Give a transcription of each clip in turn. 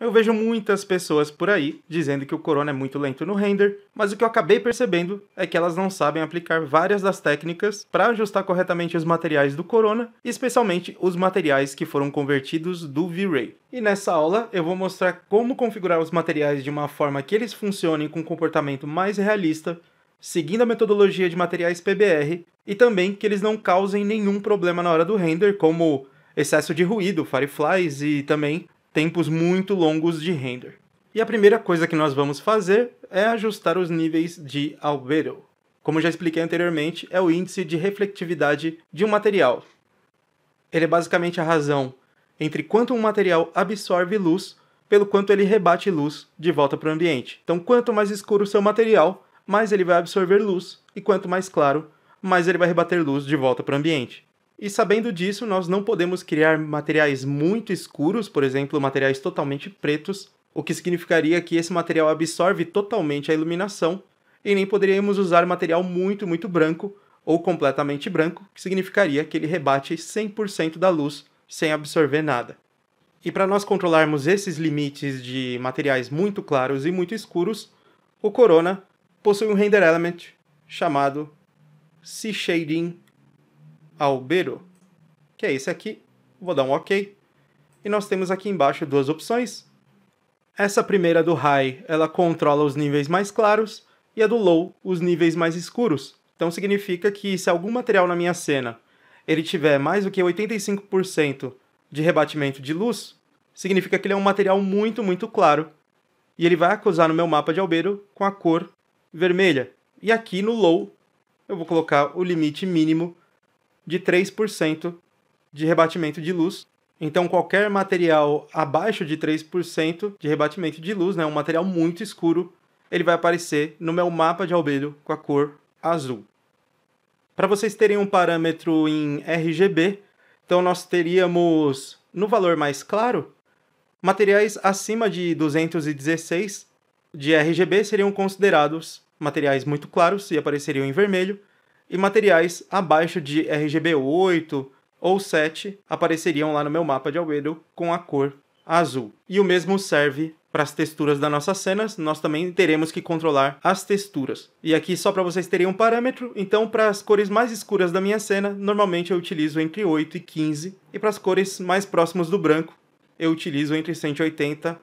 Eu vejo muitas pessoas por aí dizendo que o Corona é muito lento no render, mas o que eu acabei percebendo é que elas não sabem aplicar várias das técnicas para ajustar corretamente os materiais do Corona, especialmente os materiais que foram convertidos do V-Ray. E nessa aula eu vou mostrar como configurar os materiais de uma forma que eles funcionem com um comportamento mais realista, seguindo a metodologia de materiais PBR, e também que eles não causem nenhum problema na hora do render, como excesso de ruído, fireflies e também tempos muito longos de render. E a primeira coisa que nós vamos fazer é ajustar os níveis de albedo. Como já expliquei anteriormente, é o índice de reflectividade de um material. Ele é basicamente a razão entre quanto um material absorve luz pelo quanto ele rebate luz de volta para o ambiente. Então, quanto mais escuro o seu material, mais ele vai absorver luz, e quanto mais claro, mais ele vai rebater luz de volta para o ambiente. E sabendo disso, nós não podemos criar materiais muito escuros, por exemplo, materiais totalmente pretos, o que significaria que esse material absorve totalmente a iluminação, e nem poderíamos usar material muito, muito branco ou completamente branco, que significaria que ele rebate 100% da luz sem absorver nada. E para nós controlarmos esses limites de materiais muito claros e muito escuros, o Corona possui um render element chamado C-Shading Albero, que é esse aqui. Vou dar um OK. E nós temos aqui embaixo duas opções. Essa primeira do High, ela controla os níveis mais claros, e a do Low, os níveis mais escuros. Então significa que se algum material na minha cena ele tiver mais do que 85% de rebatimento de luz, significa que ele é um material muito, muito claro. E ele vai acusar no meu mapa de albedo com a cor vermelha. E aqui no low, eu vou colocar o limite mínimo de 3% de rebatimento de luz. Então, qualquer material abaixo de 3% de rebatimento de luz, né, um material muito escuro, ele vai aparecer no meu mapa de albedo com a cor azul. Para vocês terem um parâmetro em RGB, então nós teríamos, no valor mais claro, materiais acima de 216 de RGB seriam considerados materiais muito claros e apareceriam em vermelho, e materiais abaixo de RGB 8 ou 7 apareceriam lá no meu mapa de Albedo com a cor azul. E o mesmo serve para as texturas das nossas cenas, nós também teremos que controlar as texturas. E aqui só para vocês terem um parâmetro, então para as cores mais escuras da minha cena, normalmente eu utilizo entre 8 e 15, e para as cores mais próximas do branco, eu utilizo entre 180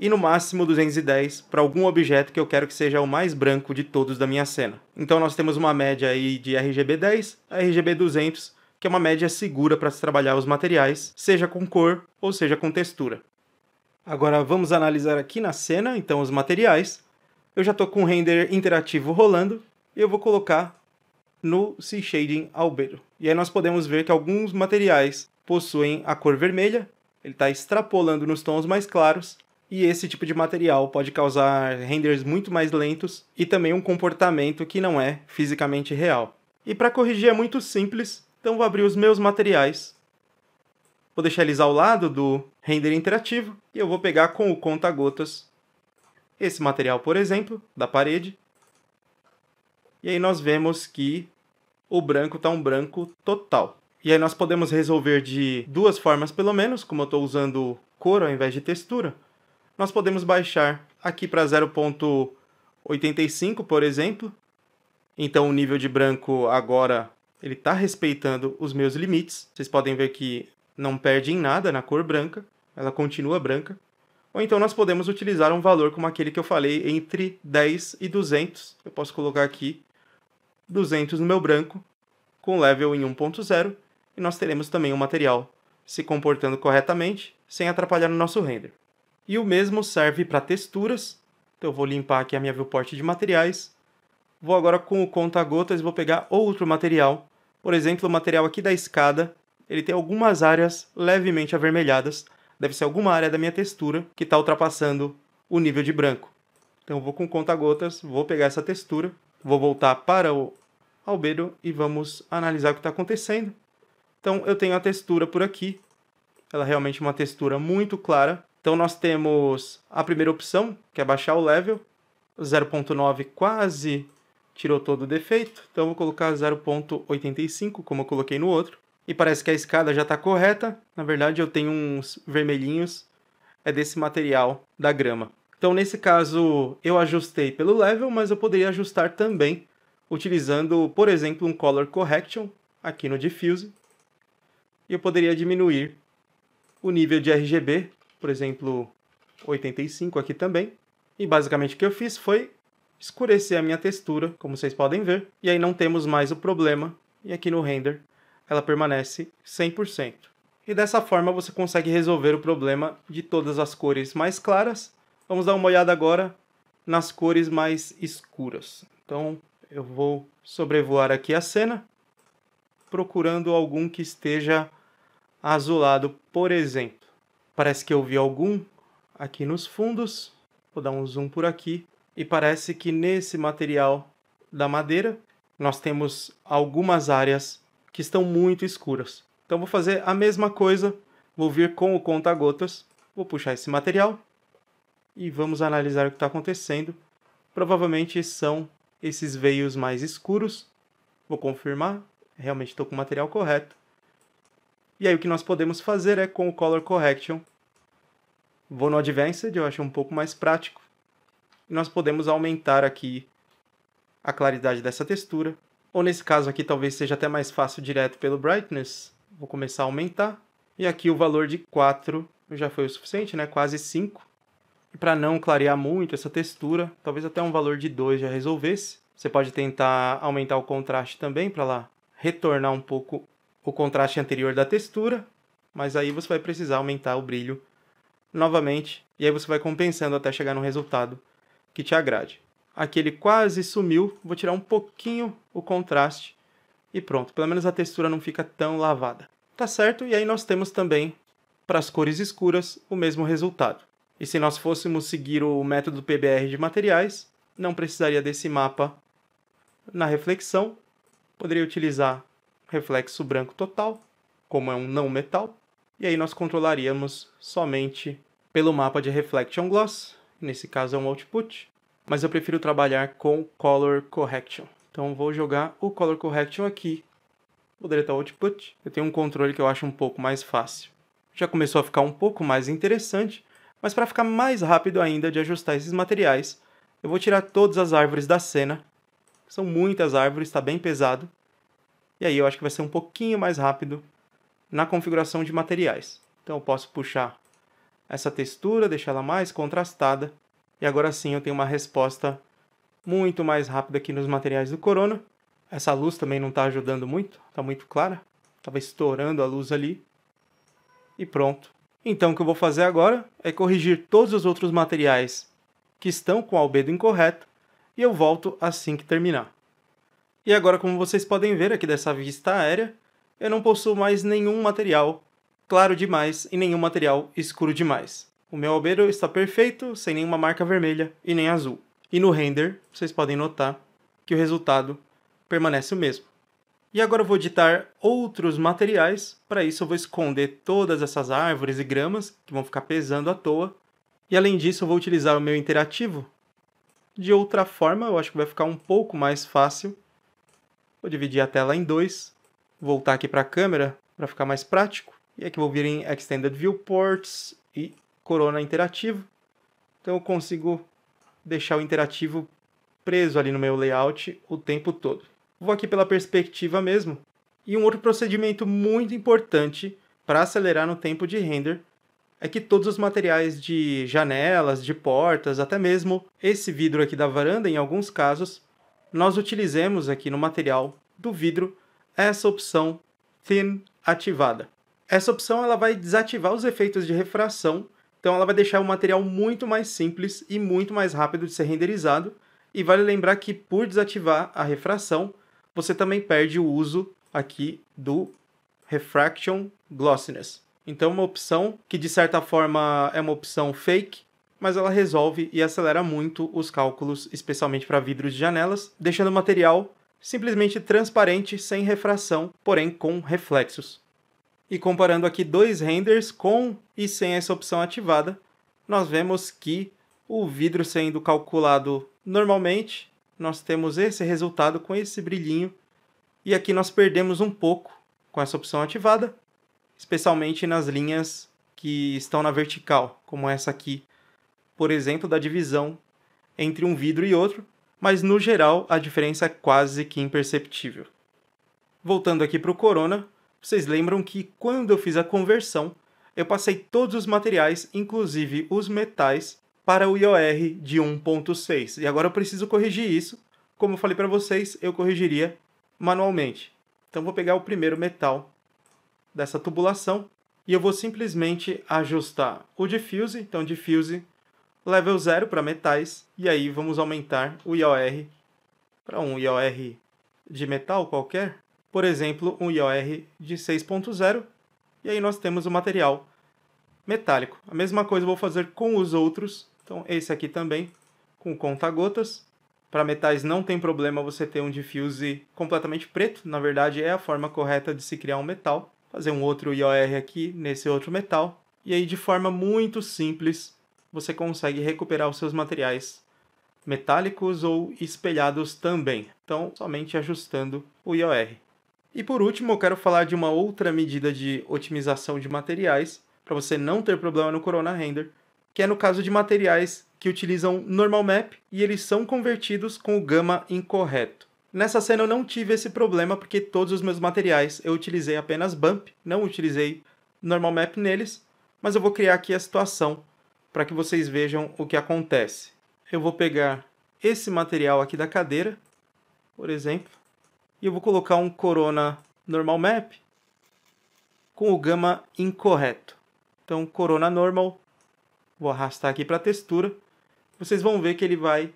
e no máximo 210 para algum objeto que eu quero que seja o mais branco de todos da minha cena. Então nós temos uma média aí de RGB 10 a RGB 200, que é uma média segura para se trabalhar os materiais, seja com cor ou seja com textura. Agora vamos analisar aqui na cena, então, os materiais. Eu já estou com o render interativo rolando e eu vou colocar no C Shading Albedo. E aí nós podemos ver que alguns materiais possuem a cor vermelha, ele está extrapolando nos tons mais claros, e esse tipo de material pode causar renders muito mais lentos e também um comportamento que não é fisicamente real. E para corrigir é muito simples, então vou abrir os meus materiais, vou deixar eles ao lado do render interativo e eu vou pegar com o conta-gotas esse material, por exemplo, da parede. E aí nós vemos que o branco está um branco total. E aí nós podemos resolver de duas formas pelo menos, como eu estou usando cor ao invés de textura nós podemos baixar aqui para 0.85, por exemplo. Então o nível de branco agora ele está respeitando os meus limites. Vocês podem ver que não perde em nada na cor branca, ela continua branca. Ou então nós podemos utilizar um valor como aquele que eu falei entre 10 e 200. Eu posso colocar aqui 200 no meu branco, com level em 1.0, e nós teremos também o um material se comportando corretamente, sem atrapalhar o nosso render. E o mesmo serve para texturas. Então eu vou limpar aqui a minha viewport de materiais. Vou agora com o conta-gotas e vou pegar outro material. Por exemplo, o material aqui da escada, ele tem algumas áreas levemente avermelhadas. Deve ser alguma área da minha textura que está ultrapassando o nível de branco. Então eu vou com conta-gotas, vou pegar essa textura, vou voltar para o albedo e vamos analisar o que está acontecendo. Então eu tenho a textura por aqui, ela é realmente uma textura muito clara, então nós temos a primeira opção, que é baixar o level. 0.9 quase tirou todo o defeito, então vou colocar 0.85, como eu coloquei no outro. E parece que a escada já está correta, na verdade eu tenho uns vermelhinhos, é desse material da grama. Então nesse caso eu ajustei pelo level, mas eu poderia ajustar também utilizando, por exemplo, um Color Correction aqui no Diffuse. E eu poderia diminuir o nível de RGB por exemplo, 85 aqui também. E basicamente o que eu fiz foi escurecer a minha textura, como vocês podem ver. E aí não temos mais o problema. E aqui no render ela permanece 100%. E dessa forma você consegue resolver o problema de todas as cores mais claras. Vamos dar uma olhada agora nas cores mais escuras. Então eu vou sobrevoar aqui a cena, procurando algum que esteja azulado, por exemplo. Parece que eu vi algum aqui nos fundos. Vou dar um zoom por aqui. E parece que nesse material da madeira nós temos algumas áreas que estão muito escuras. Então vou fazer a mesma coisa, vou vir com o conta-gotas, vou puxar esse material e vamos analisar o que está acontecendo. Provavelmente são esses veios mais escuros. Vou confirmar, realmente estou com o material correto. E aí o que nós podemos fazer é com o Color Correction, vou no Advanced, eu acho um pouco mais prático. E nós podemos aumentar aqui a claridade dessa textura. Ou nesse caso aqui talvez seja até mais fácil direto pelo Brightness. Vou começar a aumentar. E aqui o valor de 4 já foi o suficiente, né? quase 5. E para não clarear muito essa textura, talvez até um valor de 2 já resolvesse. Você pode tentar aumentar o contraste também para lá retornar um pouco o contraste anterior da textura, mas aí você vai precisar aumentar o brilho novamente e aí você vai compensando até chegar no resultado que te agrade. Aqui ele quase sumiu, vou tirar um pouquinho o contraste e pronto, pelo menos a textura não fica tão lavada. Tá certo? E aí nós temos também para as cores escuras o mesmo resultado. E se nós fôssemos seguir o método PBR de materiais, não precisaria desse mapa na reflexão, poderia utilizar reflexo branco total, como é um não metal, e aí nós controlaríamos somente pelo mapa de Reflection Gloss, nesse caso é um output, mas eu prefiro trabalhar com Color Correction. Então vou jogar o Color Correction aqui, vou deletar o output, eu tenho um controle que eu acho um pouco mais fácil. Já começou a ficar um pouco mais interessante, mas para ficar mais rápido ainda de ajustar esses materiais, eu vou tirar todas as árvores da cena, são muitas árvores, está bem pesado, e aí eu acho que vai ser um pouquinho mais rápido na configuração de materiais. Então eu posso puxar essa textura, deixar ela mais contrastada. E agora sim eu tenho uma resposta muito mais rápida aqui nos materiais do Corona. Essa luz também não está ajudando muito, está muito clara. Estava estourando a luz ali. E pronto. Então o que eu vou fazer agora é corrigir todos os outros materiais que estão com o albedo incorreto e eu volto assim que terminar. E agora, como vocês podem ver aqui dessa vista aérea, eu não possuo mais nenhum material claro demais e nenhum material escuro demais. O meu albedo está perfeito, sem nenhuma marca vermelha e nem azul. E no render, vocês podem notar que o resultado permanece o mesmo. E agora eu vou editar outros materiais, para isso eu vou esconder todas essas árvores e gramas, que vão ficar pesando à toa. E além disso eu vou utilizar o meu interativo de outra forma, eu acho que vai ficar um pouco mais fácil Vou dividir a tela em dois, voltar aqui para a câmera para ficar mais prático. E aqui vou vir em Extended Viewports e Corona Interativo. Então eu consigo deixar o interativo preso ali no meu layout o tempo todo. Vou aqui pela perspectiva mesmo. E um outro procedimento muito importante para acelerar no tempo de render é que todos os materiais de janelas, de portas, até mesmo esse vidro aqui da varanda, em alguns casos, nós utilizemos aqui no material do vidro essa opção Thin ativada. Essa opção ela vai desativar os efeitos de refração, então ela vai deixar o material muito mais simples e muito mais rápido de ser renderizado. E vale lembrar que por desativar a refração, você também perde o uso aqui do Refraction Glossiness. Então uma opção que de certa forma é uma opção fake, mas ela resolve e acelera muito os cálculos, especialmente para vidros de janelas, deixando o material simplesmente transparente, sem refração, porém com reflexos. E comparando aqui dois renders com e sem essa opção ativada, nós vemos que o vidro sendo calculado normalmente, nós temos esse resultado com esse brilhinho, e aqui nós perdemos um pouco com essa opção ativada, especialmente nas linhas que estão na vertical, como essa aqui por exemplo, da divisão entre um vidro e outro, mas no geral a diferença é quase que imperceptível. Voltando aqui para o Corona, vocês lembram que quando eu fiz a conversão, eu passei todos os materiais, inclusive os metais, para o IOR de 1.6. E agora eu preciso corrigir isso. Como eu falei para vocês, eu corrigiria manualmente. Então vou pegar o primeiro metal dessa tubulação e eu vou simplesmente ajustar o diffuse. Então diffuse level 0 para metais, e aí vamos aumentar o IOR para um IOR de metal qualquer, por exemplo, um IOR de 6.0, e aí nós temos o material metálico. A mesma coisa vou fazer com os outros, então esse aqui também, com conta-gotas. Para metais não tem problema você ter um diffuse completamente preto, na verdade é a forma correta de se criar um metal. Fazer um outro IOR aqui nesse outro metal, e aí de forma muito simples você consegue recuperar os seus materiais metálicos ou espelhados também, então somente ajustando o IOR. E por último, eu quero falar de uma outra medida de otimização de materiais para você não ter problema no Corona Render, que é no caso de materiais que utilizam normal map e eles são convertidos com o gama incorreto. Nessa cena eu não tive esse problema porque todos os meus materiais eu utilizei apenas bump, não utilizei normal map neles, mas eu vou criar aqui a situação para que vocês vejam o que acontece. Eu vou pegar esse material aqui da cadeira, por exemplo, e eu vou colocar um Corona Normal Map com o gama incorreto. Então, Corona Normal, vou arrastar aqui para a textura, vocês vão ver que ele vai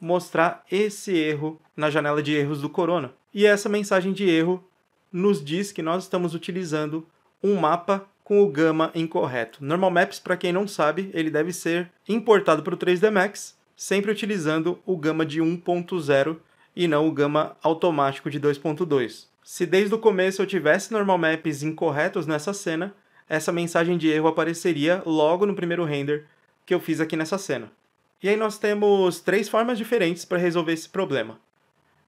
mostrar esse erro na janela de erros do Corona. E essa mensagem de erro nos diz que nós estamos utilizando um mapa com o gama incorreto. Normal Maps, para quem não sabe, ele deve ser importado para o 3D Max, sempre utilizando o gama de 1.0 e não o gama automático de 2.2. Se desde o começo eu tivesse normal maps incorretos nessa cena, essa mensagem de erro apareceria logo no primeiro render que eu fiz aqui nessa cena. E aí nós temos três formas diferentes para resolver esse problema.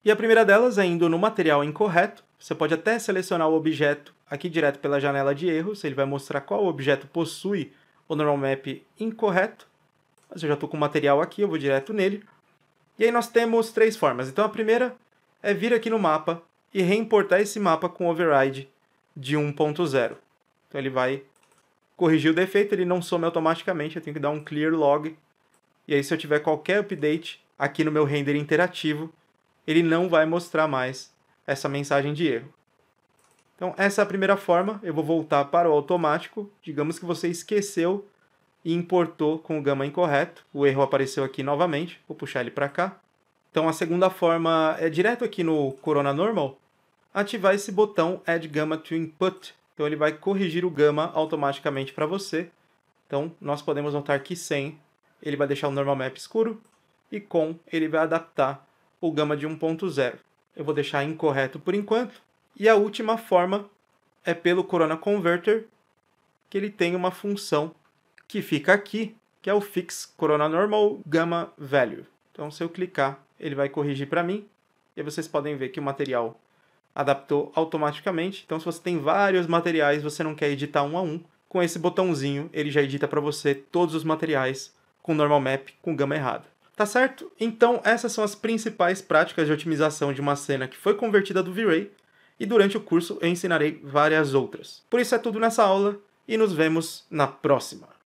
E a primeira delas é indo no material incorreto, você pode até selecionar o objeto Aqui direto pela janela de erros, ele vai mostrar qual objeto possui o normal map incorreto. Mas eu já estou com o material aqui, eu vou direto nele. E aí nós temos três formas. Então a primeira é vir aqui no mapa e reimportar esse mapa com override de 1.0. Então ele vai corrigir o defeito, ele não some automaticamente, eu tenho que dar um clear log. E aí se eu tiver qualquer update aqui no meu render interativo, ele não vai mostrar mais essa mensagem de erro. Então, essa é a primeira forma. Eu vou voltar para o automático. Digamos que você esqueceu e importou com o gama incorreto. O erro apareceu aqui novamente. Vou puxar ele para cá. Então, a segunda forma é direto aqui no Corona Normal. Ativar esse botão Add Gamma to Input. Então, ele vai corrigir o gama automaticamente para você. Então, nós podemos notar que sem ele vai deixar o normal map escuro e com ele vai adaptar o gama de 1.0. Eu vou deixar incorreto por enquanto e a última forma é pelo Corona Converter, que ele tem uma função que fica aqui, que é o Fix Corona Normal Gamma Value. Então, se eu clicar, ele vai corrigir para mim. E vocês podem ver que o material adaptou automaticamente. Então, se você tem vários materiais, você não quer editar um a um, com esse botãozinho ele já edita para você todos os materiais com normal map com gama errada. Tá certo? Então, essas são as principais práticas de otimização de uma cena que foi convertida do V-Ray e durante o curso eu ensinarei várias outras. Por isso é tudo nessa aula e nos vemos na próxima!